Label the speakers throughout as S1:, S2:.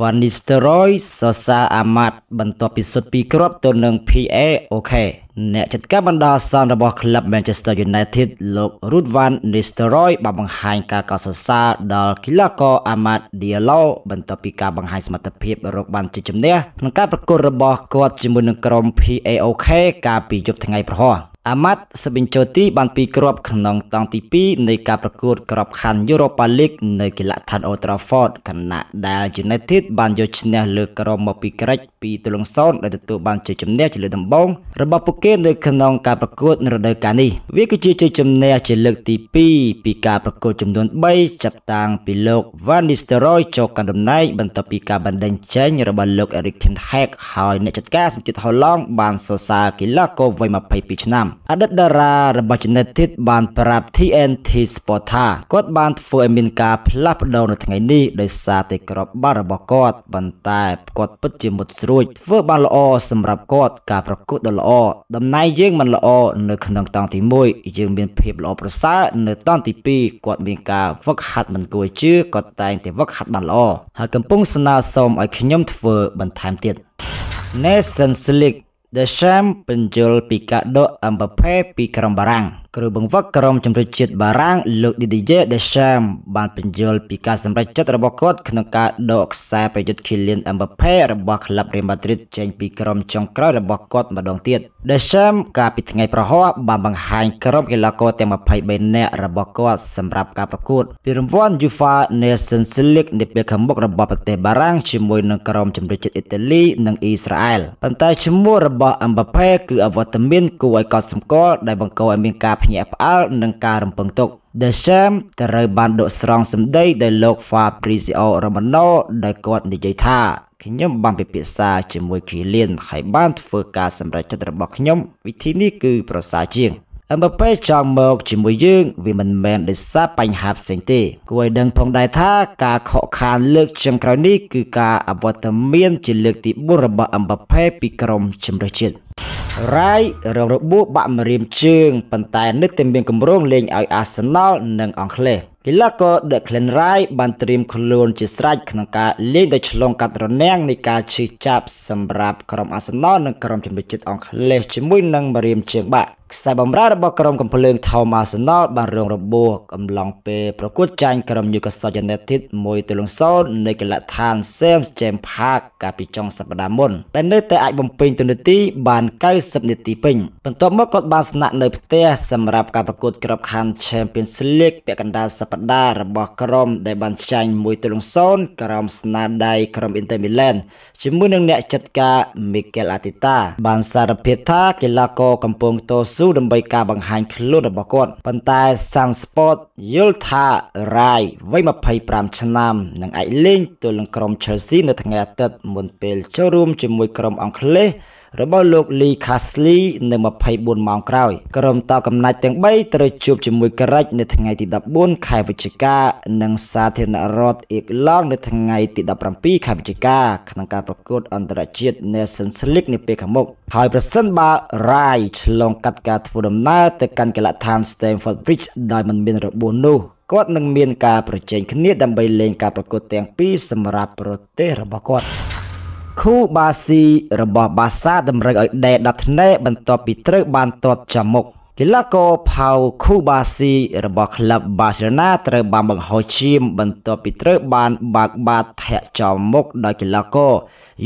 S1: វ៉ានីស្ទរ៉យសរសើរអាម៉ាត់បន្ទាប់ពីសុទ្ធពីរគ្រាប់ទៅនឹង PA អូខេអ្នកចាត់ការបណ្ដោះអាសន្នរបស់ក្លឹប Manchester United លោក Ruud van Nistelrooy បានបង្ហាញការកោតសរសើរដល់កីឡាករ Amad Diallo បន្ទាប់ពីការបង្ហាញសមត្ថភាពរកបានជ័យជំនះក្នុងការប្រកួតរបស់គាត់ជាមួយនឹងក្រុម PAOK កាលពីយប់ថ្ងៃព្រហស្បតិ៍អាម៉ាត់សេប៊ីនចូទីបានពីរគ្រាប់ក្នុងតង់ទី2នៃការប្រកួតក្របខ័ណ្ឌ Europa League នៅកីឡដ្ឋាន Old Trafford ខណៈដែល United បានយកឈ្នះលើក្រុមមកពីក្រិច2-0ដែលទទួលបានជ័យជំនះជាលើកដំបូងរបស់ពួកគេ នៅក្នុងការប្រកួតរដូវកាលនេះវាគឺជាជ័យជំនះជាលើកទី2ពីការប្រកួតចំនួន3ចាប់តាំងពីលោក Van Nistelrooy ចូលកាន់តំណែងបន្ទាប់ពីការបណ្ដេញចេញរបស់លោក Erik ten Hag ហើយអ្នកចាត់ការសញ្ជាតិហូឡង់បានសរសើរកីឡាករវ័យ22ឆ្នាំអតីតតារារបស់ Genetic បានប្រាប់ TNT Sport ថាគាត់បានធ្វើឲ្យមានការផ្លាស់ប្ដូរនៅថ្ងៃនេះដោយសារតែក្របបាល់របស់គាត់ប៉ុន្តែគាត់ពិតជាមុតស្រួចធ្វើបានល្អសម្រាប់គាត់ការប្រកួតដ៏ល្អតំណែងយើងមិនល្អនៅក្នុងតង់ទី1យើងមានភាពល្អប្រសើរនៅតង់ទី2គាត់មានការវឹកហាត់មិនគួរជឿគាត់តែងតែវឹកហាត់បានល្អហើយកំពុងស្នើសុំឲ្យខ្ញុំធ្វើបន្ថែមទៀត Nation Slick The sham penjul pikak do ambepe pikerang barang. គ្រូបង្វឹកក្រុមជំនឿជាតិបារាំងលោក Didier Deschamps បានបញ្យល់ពីការសម្រេចចិត្តរបស់គាត់ក្នុងការដកខ្សែប្រយុទ្ធ Kylian Mbappe របស់ក្លឹប Real Madrid ចេញពីក្រុមចុងក្រោយរបស់គាត់ម្ដងទៀត Deschamps កាលពីថ្ងៃប្រហោះបានបង្ហាញក្រុមកីឡាករទាំង23នាក់របស់គាត់សម្រាប់ការប្រកួតពានរង្វាន់ UEFA Nations League នាពេលខាងមុខរបស់ប្រទេសបារាំងជាមួយនឹងក្រុមជំនឿជាតិអ៊ីតាលីនិងអ៊ីស្រាអែលប៉ុន្តែឈ្មោះរបស់ Mbappe គឺអវត្តមានគួរឲ្យកត់សម្គាល់ដែលបង្កឲ្យមានការភ្ញាក់ផ្អើលនឹងការរំពឹងទុក The Sham ត្រូវបានដកស្រង់សម្ដីដោយលោក Fabrizio Romano ដោយគាត់និយាយថាខ្ញុំបានពិភាក្សាជាមួយគីលៀនហើយបានធ្វើការសម្រេចចិត្តរបស់ខ្ញុំ វិធីនេះគឺប្រសើរជាងអឹមបេចង់មកជាមួយយើងវាមិនមែនដោយសារបញ្ហាផ្សេងទេ គួរឲ្យដឹង ផងដែរថាការខកខានលើកចុងក្រោយនេះគឺការអវត្តមាន ជាលើកទី4របស់អឹមបេពីក្រុមជំនឿជាតិរាយរងរបួសបាក់ម្រាមជើងប៉ុន្តែនៅតែមានគម្រោងលេងឲ្យ អាសនលនិងអង់គ្លេសកីឡាករ The Glen Rai បានត្រៀមខ្លួនជាស្រេចក្នុងការលេងដោយឆ្លងកាត់រនាំងនៃការឈឺចាប់សម្រាប់ក្រុមអាសនលនិងក្រុមជំនឿចិត្តអង់គ្លេសជាមួយនឹងម្រាមជើងបាក់ខ្សែបំរើរបស់ក្រុមកំភ្លើងថោម៉ាសណលបានរងរបួសអំឡុងពេលប្រកួតចាញ់ក្រុម Newcastle United 1ទៅ0នៅកីឡដ្ឋាន Sam James Park កាលពីចុងសប្តាហ៍មុនដែលនៅតែអាចបំពេញតួនាទី បាន70នាទីពេញបន្ទាប់មកគាត់បានស្នាក់នៅផ្ទះសម្រាប់ការប្រកួតក្របខ័ណ្ឌ Champions League ពាក់កណ្ដាលសប្តាហ៍របស់ក្រុមដែលបានចាញ់1-0ក្រោមស្នាដៃក្រុម Inter Milan ជាមួយនឹងអ្នកចាត់ការ Mikel Arteta បានសារភាពថាកីឡាករកំពុងតស៊ូដើម្បីការបង្ហាញខ្លួនរបស់គាត់ប៉ុន្តែ Sun Sport យល់ថា Rai វ័យ25ឆ្នាំនឹងអាចលេងទល់នឹងក្រុម Chelsea នៅថ្ងៃអាទិត្យមុនពេលចូលរួមជាមួយក្រុមអង់គ្លេសរបស់លោក Lee Casley នៅ24ម៉ោងក្រោយក្រុមតកំណាច់ទាំង3ត្រូវជួបជាមួយក្រិចនៅថ្ងៃទី14ខែវិច្ឆិកានិងសាធារណរដ្ឋអ៊ីកឡង់នៅថ្ងៃទី17ខែវិច្ឆិកា ក្នុងការប្រកួតអន្តរជាតិ Nations League នាពេលខាងមុខហើយប្រសិនបើ Rai ឆ្លងកាត់ការធ្វើដំណើរទៅកាន់កីឡដ្ឋាន Stamford Bridge ដោយមិនមានរបួសនោះគាត់នឹងមានការប្រជែងគ្នាដើម្បីលេងការប្រកួតទាំងពីរសម្រាប់ប្រទេសរបស់គាត់ខូបាស៊ីរបស់បាសាតម្រូវឲ្យដេកដល់ថ្នេរបន្ទាប់ពីត្រូវបានទាត់ចមុក។កីឡាករផៅខូបាស៊ីរបស់ក្លឹបបាសេឡូណា ត្រូវបានបង្ហោឈាមបន្ទាប់ពីត្រូវ បាន បាក់បាតធាក់ចំមុខដោយកីឡាករ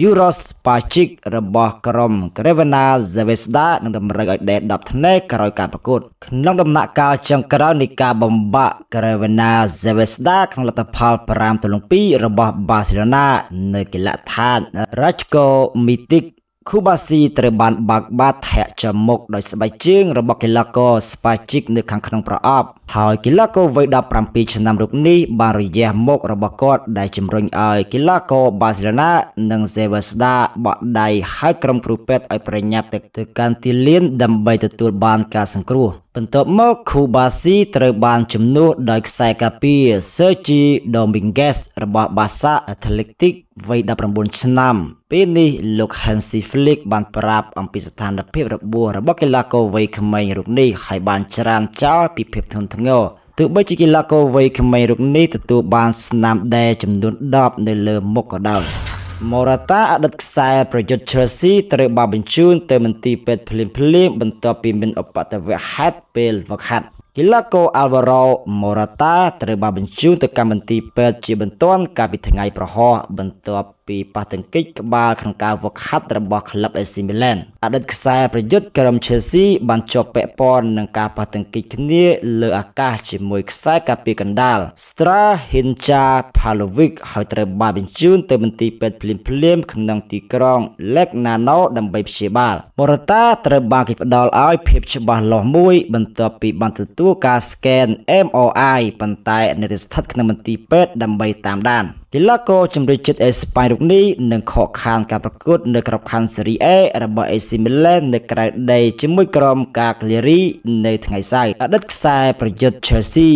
S1: យូរ៉ូស្ប៉ាជីករបស់ក្រុម Crevena Zvezda នឹងតម្រូវឲ្យដេក10ថ្ងៃក្រោយការប្រកួត ក្នុងដំណាក់កាលចុងក្រោយនៃការបំបាក់ Crevena Zvezda ក្នុងលទ្ធផល5ទល់2របស់ Barcelona នៅកីឡដ្ឋាន Rajko Mitic ខូបាស៊ីត្រូវបានបាក់បាតធាក់ចំមុខដោយស្បែកជើងរបស់កីឡាករស្ប៉ាជីកនៅខាងក្នុងប្រអប់ ហើយកីឡាករវ័យ17ឆ្នាំរូបនេះបានរយះមុខរបស់គាត់ដែលជំរុញឲ្យកីឡាករបាសេឡូណា និងសេវស្ដាបាក់ដៃហើយក្រុមគ្រូពេទ្យឲ្យប្រញាប់ទៅទៅកាន់ទីលានដើម្បីទទួល បានការសង្គ្រោះបន្ទាប់មកខូបាស៊ីត្រូវបានជំនួសដោយខ្សែការពារ Sergi Dominguez របស់ Barca Athletic វ័យ19ឆ្នាំ ពេលនេះលោក Hansi Flick បានប្រាប់អំពីស្ថានភាពរបួសរបស់កីឡាករវ័យក្មេងរូបនេះហើយបានច្រានចោលពីភាពធ្ងន់ធ្ងរទោះបីជាកីឡាករវ័យក្មេងរូបនេះទទួលបានស្នាមដេរចំនួន10នៅលើមុខក៏ដោយម៉ូរ៉ាតាអតីតខ្សែប្រយុទ្ធ Chelsea ត្រូវបានបញ្ជូនទៅមន្ទីរពេទ្យភ្លាមៗបន្ទាប់ពីមានឧបទ្ទវហេតុពេលវឹកហាត់កីឡាករ Alvaro Morata ត្រូវបានបញ្ជូនទៅកម្មវិធីពេទ្យជាបន្ទាន់កាលពីថ្ងៃប្រហោះបន្ទាប់ពីប៉ះទង្គិចក្បាលក្នុងការវឹកហាត់របស់ក្លឹប AC Milan អតីតខ្សែប្រយុទ្ធក្រុម Chelsea បានជាប់ពាក់ព័ន្ធនឹងការប៉ះទង្គិចគ្នាលើអាកាសជាមួយខ្សែការពារកណ្ដាល Strahinja Pavlovic ហើយត្រូវបានបញ្ជូនទៅមន្ទីរពេទ្យភ្លាមៗក្នុងទីក្រុង Legnano ដើម្បីព្យាបាល Morata ត្រូវបានគេផ្ដល់ឲ្យភាពច្បាស់លាស់មួយបន្ទាប់ពីបានទទួលការ scan MRI ប៉ុន្តែនៅស្ថិតក្នុងមន្ទីរពេទ្យដើម្បីតាមដានកីឡាករជំនឿចិត្តអេស្ប៉ាញរុកនេះនឹងខកខានការប្រកួតនៅក្របខ័ណ្ឌ Serie A របស់ AC Milan នៅក្រៅដីជាមួយក្រុម Cagliari នៅថ្ងៃសៅរ៍អតីតខ្សែប្រយុទ្ធ Chelsea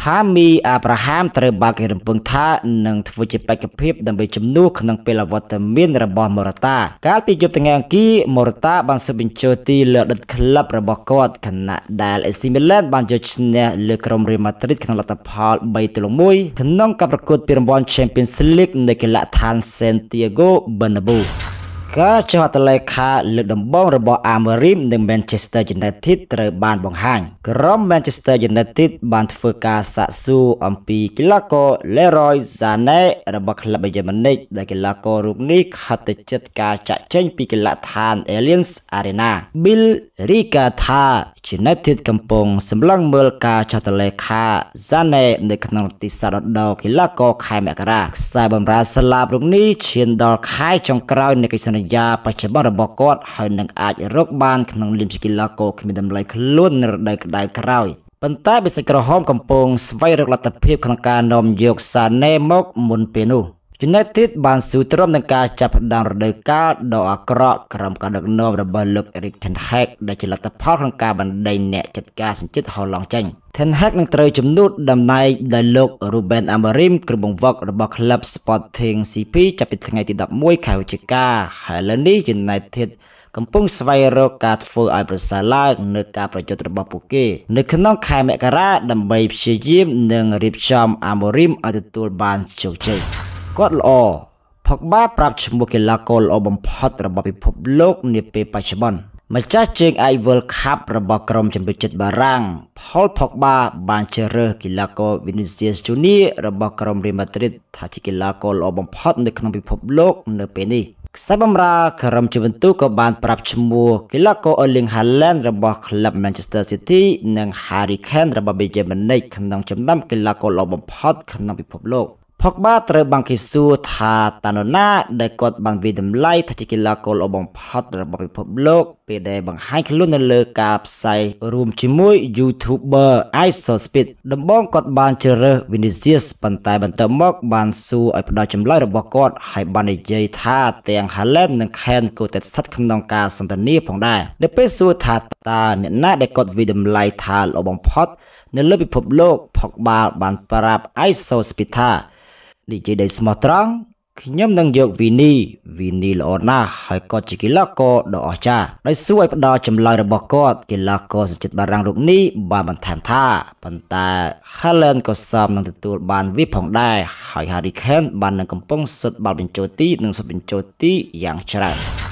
S1: ថាមីអាប់រ៉ាហាមត្រូវបានគេរំពឹងថានឹងធ្វើជាបេក្ខភាពដើម្បីជំនួសក្នុងពេលអវត្តមានរបស់មរតា កាលពីយប់ថ្ងៃអង្គារមរតា បានសបញ្ជោទីលើដិតក្លឹបរបស់គាត់ខណៈដែលអេស៊ីមីឡានបានយកឈ្នះលើក្រុមរៀលម៉ាឌ្រីតក្នុងលទ្ធផល3ទល់1ក្នុងការប្រកួតពានរង្វាន់ Champions League នៅកីឡដ្ឋាន Santiago Bernabeu ការចុះហត្ថលេខាលើកដំបូងរបស់ Amorim និង Manchester United ត្រូវបានបង្ហាញក្រុម Manchester United បានធ្វើការសាកសួរអំពីកីឡាករ Leroy Sané របស់ក្លឹបបាយឺនម៉ូនិកដែលកីឡាកររូបនេះខិតទៅចិត្តការចាក់ចេញពីកីឡដ្ឋាន Allianz Arena Bill Rica ថា United កំពុងសម្លឹងមើលការចុះហត្ថលេខា Sané នៅក្នុងទីផ្សារដដកីឡាករខែមករាខ្សែបម្រើសាឡាបរូបនេះឈានដល់ខែចុងក្រោយនៃកិច្ចសន្យាយាបច្ចុប្បន្នរបស់គាត់ហើយនឹងអាចរកបានក្នុងលីមជាកីឡាករគ្មានតម្លៃខ្លួននៅរដូវក្តៅក្រោយប៉ុន្តែបេសិកក្រហមកំពុងស្វែងរកលទ្ធភាពក្នុងការនាំយកសាណេមកមុនពេលនោះ United បានស៊ូទ្រាំនឹងការចាប់ផ្ដើមរដូវកាលដ៏អាក្រក់ក្រោមការដឹកនាំរបស់លោក Erik ten Hag ដែលជាលទ្ធផលក្នុងការបណ្ដេញអ្នកចាត់ការសញ្ជាតិហូឡង់ចេញ ten Hag នឹងត្រូវជំនួសតំណែងដោយលោក Ruben Amorim គ្រូបង្វឹករបស់ក្លឹប Sporting CP ចាប់ពីថ្ងៃទី11ខែវិច្ឆិកាហើយឥឡូវនេះ United កំពុងស្វែងរកការធ្វើឲ្យប្រសើរឡើងនៅការប្រយុទ្ធរបស់ពួកគេ នៅក្នុងខែមករាដើម្បីព្យាយាមនិងរៀបចំ Amorim ឲ្យទទួលបានជោគជ័យគាត់ល្អផកបាប្រាប់ឈ្មោះកីឡាករល្អបំផុតរបស់ពិភពលោក នាពេលបច្ចុប្បន្នម្ចាស់ជើង I World Cup របស់ក្រុមចំណុចចិត្តបារាំង Paul Pogba បានជ្រើសរើសកីឡាករ Vinicius Junior របស់ក្រុម Real Madrid ថាជាកីឡាករល្អបំផុតនៅក្នុងពិភពលោក នៅពេលនេះខ្សែបម្រើក្រុមជីវិនទូក៏បានប្រាប់ឈ្មោះកីឡាករ Erling Haaland របស់ Club Manchester City និង Harry Kane របស់ Bayern Munich ក្នុងចំណោមកីឡាករល្អបំផុតក្នុងពិភពលោកផុកបាត្រូវបានគេសួរថាតាណូណា ដែលគាត់បានវិតម្លៃថាជាកីឡាករល្អបំផុតរបស់ពិភពលោកពេលដែលបង្ហាញខ្លួននៅលើការផ្សាយរួមជាមួយ YouTuber Iso Speed ដំបូងគាត់បានជ្រើសរើស Vinicius ប៉ុន្តែបន្ទាប់មកបានសួរឲ្យផ្ដល់ចម្លើយរបស់គាត់ហើយបាននិយាយថាទាំង Haaland និង Kane ក៏តែស្ថិតក្នុងការសន្ទនាផងដែរនៅពេលសួរថាតើអ្នកណា ដែលគាត់វិតម្លៃថាល្អបំផុតនៅលើពិភពលោកផុកបាបានប្រាប់ Iso Speed ថានិយាយដោយស្មោះត្រង់ខ្ញុំនឹងយកវីនីវីនីល្អណាស់ហើយគាត់ជាកីឡាករដ៏អស្ចារ្យដោយសួរឲ្យផ្ដល់ចម្លើយរបស់គាត់កីឡាករសញ្ជាតិបារាំងរូបនេះបានបន្ថែមថាប៉ុន្តែ Helen ក៏សមនឹងទទួល បានវាផងដែរហើយ Harry Kane បាននឹងកំពុងសុទ្ធបាល់បញ្ចូលទីនិងសុទ្ធបញ្ចូលទីយ៉ាងច្រើន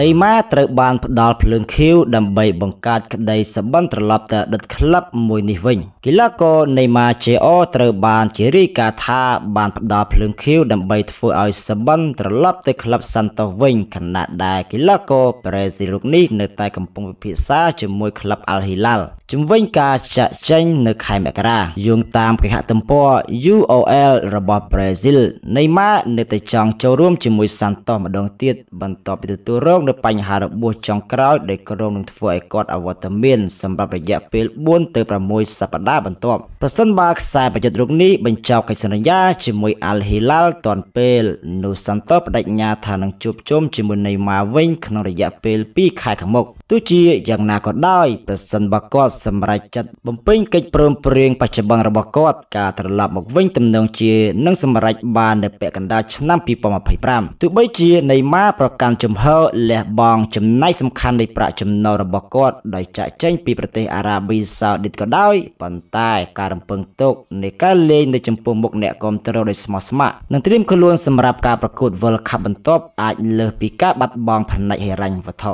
S1: នៃម៉ាត្រូវបានផ្ដាល់ភ្លើងខៀវដើម្បីបង្កើតក្តីសបិនត្រឡប់ទៅដិតក្លឹបមួយនេះវិញកីឡាករនៃម៉ា JR ត្រូវបានជារាយការណ៍ថាបាន ផ្ដាល់ភ្លើងខៀវដើម្បីធ្វើឲ្យសបិនត្រឡប់ទៅក្លឹបសាន់តូសវិញខណៈដែលកីឡាករប្រេស៊ីលរុកនេះ នៅតែកំពុងពិភាក្សាជាមួយក្លឹបអាល់ហ៊ីឡាល់ជំវិញការចាក់ចែងនៅខែមករាយោងតាមគេហទំព័រ UOL របស់ប្រេស៊ីលនៃម៉ានៅតែចង់ចូលរួមជាមួយសាន់តូសម្ដងទៀតបន្ទាប់ពីទទួលរងងនៅបញ្ហារបួសចុងក្រោយដែលក្រុងនឹងធ្វើឲ្យគាត់អវត្តមានសម្រាប់រយៈពេល4ទៅ6សប្តាហ៍បន្ទាប់ប្រសិនបើខ្សែប្រយុទ្ធរូបនេះបញ្ចប់កិច្ចសន្យាជាមួយអាល់ហ៊ីឡាល់ទាន់ពេលនូសាន់តបដិញ្ញាថានឹងជួបជុំជាមួយនៃម៉ាវិញ ក្នុងរយៈពេល2ខែខាងមុខទោះជាយ៉ាងណាក៏ដោយ ប្រសិនបើគាត់សម្រេចចិត្តបំពេញកិច្ចព្រមព្រៀងបច្ចុប្បន្នរបស់គាត់ការត្រឡប់មកវិញទំនងជានឹងសម្រេចបាននៅពាក់កណ្ដាលឆ្នាំ2025ទោះបីជានៃម៉ាប្រកាន់ជំហរលះបង់ចំណែកសំខាន់នៃប្រាក់ចំណូលរបស់គាត់ដោយចាក់ចែងពីប្រទេសអារ៉ាប៊ីសាអូឌីតក៏ដោយប៉ុន្តែការរំពឹងទុកនៃការលេងនៅចំពោះមុខអ្នកគ្រប់គ្រងដោយស្មោះស្ម័គ្រនិងត្រៀមខ្លួនសម្រាប់ការប្រកួត World Cup បន្ទាប់អាចលើសពីការបាត់បង់ផ្នែកហិរញ្ញវត្ថុ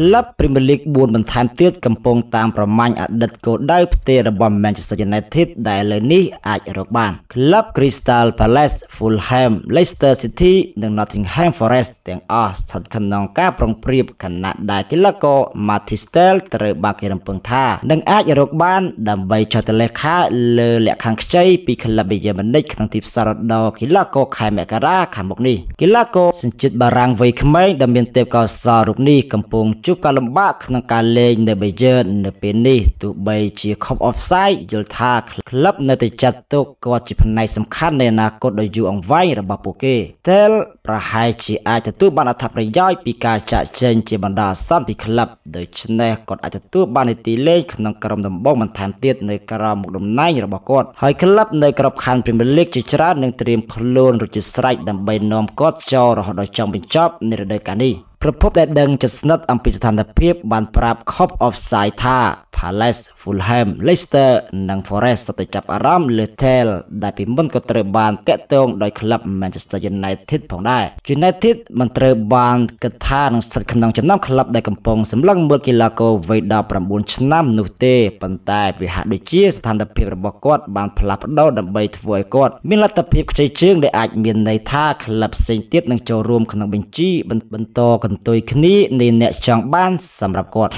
S1: ក្លឹប Premier League 4បន្ថែមទៀតកំពុងតាមប្រម៉ាញ់អតីតគោលដៅផ្ទេររបស់ Manchester United ដែលលើនេះអាចរកបានក្លឹប Crystal Palace, Fulham, Leicester City និង Nottingham Forest ទាំងអស់ស្ថិតក្នុងការប្រងព្រៀបខណៈដែលកីឡាករ Matistel ត្រូវបានគេរំពឹងថានឹងអាចរកបាន ដើម្បីចុះទៅលេខខាលើលក្ខខណ្ឌខ្ចីពីក្លឹប Bayern Munich ក្នុងទីផ្សារដ៏កីឡាករខែមករាខាងមុខនេះកីឡាករសញ្ជាតិបារាំងវ័យក្មេងដែលមានទេពកោសល្យរូបនេះកំពុងជួបការលំបាកក្នុងការលេងនៅបេយឺននៅពេលនេះទោះបីជាខំអបផ្សាយយល់ថាក្លឹបនៅតែចាត់ទុកគាត់ជាផ្នែកសំខាន់នៃអនាគតដ៏យូរអង្វែងរបស់ពួកគេតែលប្រហែលជាអាចទទួលបានអត្ថប្រយោជន៍ពីការចាក់ចែងជាបណ្ដាអាសន្នពីក្លឹបដូច្នេះគាត់អាចទទួលបាននីតិលេងក្នុងក្រុមដំបងបន្ថែមទៀតនៅក្រៅមុខតំណែងរបស់គាត់ហើយក្លឹបនៅក្របខ័ណ្ឌ Premier League ជាច្រើននឹងត្រៀមខ្លួនរួចជាស្រេចដើម្បីនាំគាត់ចូលរហូតដល់ចុងបញ្ចប់នៃរដូវកាលនេះប្រពន្ធដែលដឹងជិតស្និទ្ធអំពីស្ថានភាពបានប្រាប់ Cop of Sai ថា Palace Fulham Leicester និង Forest សុទ្ធតែចាប់អារម្មណ៍លើ Tell ដែលពីមុនក៏ត្រូវបានតាក់ទងដោយក្លឹប Manchester United ផងដែរ United មិនត្រូវបានគិតថានឹងស្ថិតក្នុងចំណោមក្លឹបដែលកំពុងសម្លឹងមើលកីឡាករវ័យ19ឆ្នាំនោះទេប៉ុន្តែវាហាក់ដូចជាស្ថានភាពរបស់គាត់បានផ្លាស់ប្ដូរដើម្បីធ្វើឲ្យគាត់មានលទ្ធភាពខ្ចីជើងដែលអាចមានន័យថាក្លឹបផ្សេងទៀតនឹងចូលរួមក្នុងបញ្ជីបន្តកន្ទុយគ្នានៃអ្នកចង់បានសម្រាប់គាត់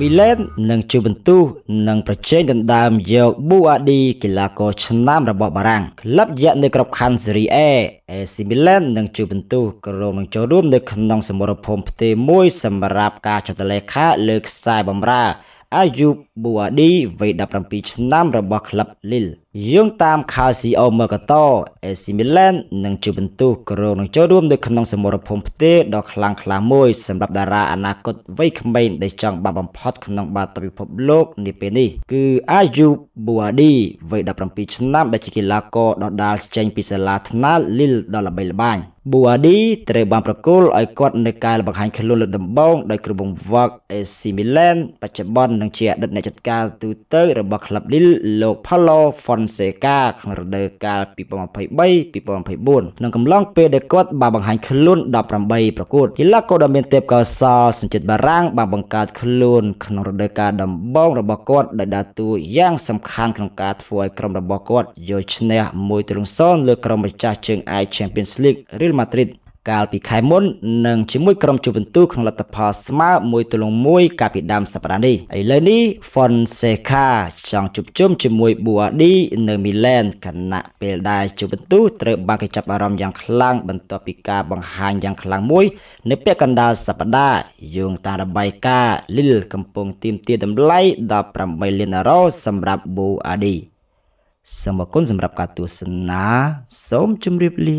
S1: មីឡែននឹងជួបបន្ទុះនិងប្រជែងដណ្ដើមយកប៊ូអាឌីកីឡាករឆ្នាំរបស់បារាំងក្លឹបយៈនៅក្របខ័ណ្ឌ Serie A AC Milan នឹងជួបបន្ទុះក៏រងនឹងចូលរួមនៅក្នុង សមរភូមិផ្ទេរមួយ សម្រាប់ការចុះតលេខា លើខ្សែបម្រើអាយុប៊ូអាឌីវ័យ17ឆ្នាំ របស់ក្លឹប Lille យោងតាមខាល់ស៊ីអូមើកាតូអេស៊ីមីឡាននិងជូវិនទូសក៏រងនឹងចូលរួមនៅក្នុងសមរភូមិផ្ទេរដ៏ខ្លាំងក្លាមួយ សម្រាប់តារាអនាគតវ័យក្មេងដែលចង់បានបំផុតក្នុងបាល់ទាត់ពិភពលោកនាពេលនេះគឺអាយុប៊ូអាឌីវ័យ17ឆ្នាំដែលជាកីឡាករដ៏ដាល់ចេញពីសាលាថ្នាក់លីលដ៏ល្បីល្បាញប៊ូអាឌីត្រូវបានប្រគល់ឲ្យគាត់នៅការបង្ហាញខ្លួនលើកដំបូងដោយគ្រូបង្វឹកអេស៊ីមីឡានបច្ចុប្បន្ននឹងជាអតីតអ្នកចាត់ការទូតទៅរបស់ក្លឹបលីលលោក Paulo Fon សេកាក្នុងរដូវកាល2023 2024ក្នុងកំឡុងពេលដែលគាត់បានបង្ហាញខ្លួន18ប្រកួតកីឡាករដ៏មានទេពកោសល្យសញ្ជាតិបារាំងបានបង្កើតខ្លួនក្នុងរដូវកាលដំបូងរបស់គាត់ដែលដើរតួយ៉ាង សំខាន់ក្នុងការធ្វើឲ្យក្រុមរបស់គាត់យកឈ្នះ1-0លើក្រុមម្ចាស់ជើងឯក Champions League Real Madrid កាលពីខែមុននិងជាមួយក្រុមជួបពិន្ទុក្នុងលទ្ធផលស្មើ1ទល់នឹង1កាលពីដើមសប្តាហ៍នេះឥឡូវនេះ Fonseca ចង់ជួបជុំជាមួយ Buadi នៅ Milan ខណៈពេលដែលជួបពិន្ទុត្រូវបានគេចាប់អារម្មណ៍យ៉ាងខ្លាំងបន្ទាប់ពីការបង្ហាញយ៉ាងខ្លាំងមួយ នៅពាក់កណ្ដាលសប្តាហ៍យោងតាមរបាយការណ៍ Lille កំពុងទាមទារតម្លៃ18លានអឺរ៉ូសម្រាប់ Buadi សូមអរគុណសម្រាប់ការទស្សនាសូមជម្រាបលា